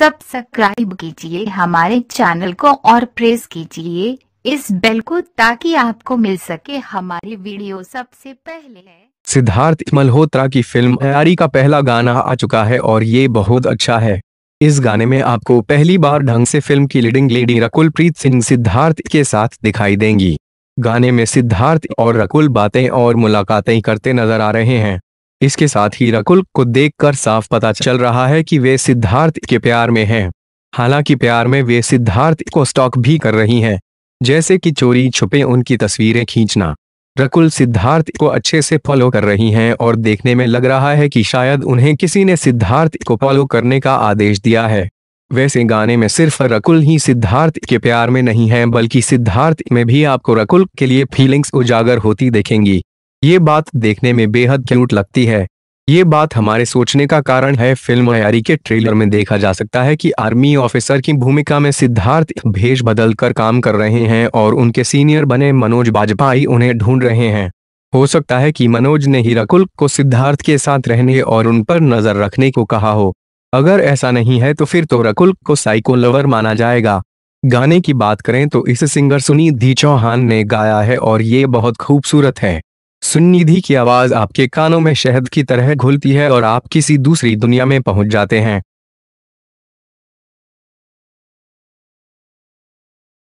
Subscribe कीजिए हमारे channel को और प्रेस कीजिए इस बेल को ताकि आपको मिल सके हमारी वीडियो सबसे पहले सिद्धार्थ मल्होत्रा की फिल्म आरी का पहला गाना आ चुका है और ये बहुत अच्छा है इस गाने में आपको पहली बार ढंग से फिल्म की लीडिंग लेडी रकुल प्रीत सिंह सिद्धार्थ के साथ दिखाई देंगी गाने में सिद्धार्थ और रकुल बातें और मुलाकातें करते नजर आ रहे हैं इसके साथ ही रकुल को देखकर साफ पता चल रहा है कि वे सिद्धार्थ के प्यार में हैं। हालांकि प्यार में वे सिद्धार्थ को स्टॉक भी कर रही हैं जैसे कि चोरी छुपे उनकी तस्वीरें खींचना रकुल सिद्धार्थ को अच्छे से फॉलो कर रही हैं और देखने में लग रहा है कि शायद उन्हें किसी ने सिद्धार्थ को फॉलो करने का आदेश दिया है वैसे गाने में सिर्फ रकुल ही सिद्धार्थ के प्यार में नहीं है बल्कि सिद्धार्थ में भी आपको रकुल के लिए फीलिंग्स उजागर होती देखेंगी ये बात देखने में बेहद क्यूट लगती है ये बात हमारे सोचने का कारण है फिल्म मयारी के ट्रेलर में देखा जा सकता है कि आर्मी ऑफिसर की भूमिका में सिद्धार्थ भेष बदल कर काम कर रहे हैं और उनके सीनियर बने मनोज बाजपाई उन्हें ढूंढ रहे हैं हो सकता है कि मनोज ने हीराकुल को सिद्धार्थ के साथ रहने और उन पर नजर रखने को कहा हो अगर ऐसा नहीं है तो फिर तो रकुल को साइको लवर माना जाएगा गाने की बात करें तो इस सिंगर सुनीधि चौहान ने गाया है और ये बहुत खूबसूरत है सुन्निधि की आवाज आपके कानों में शहद की तरह घुलती है और आप किसी दूसरी दुनिया में पहुंच जाते हैं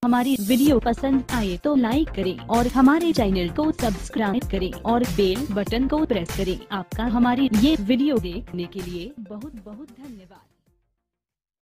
हमारी वीडियो पसंद आए तो लाइक करें और हमारे चैनल को सब्सक्राइब करें और बेल बटन को प्रेस करें आपका हमारी ये वीडियो देखने के लिए बहुत बहुत धन्यवाद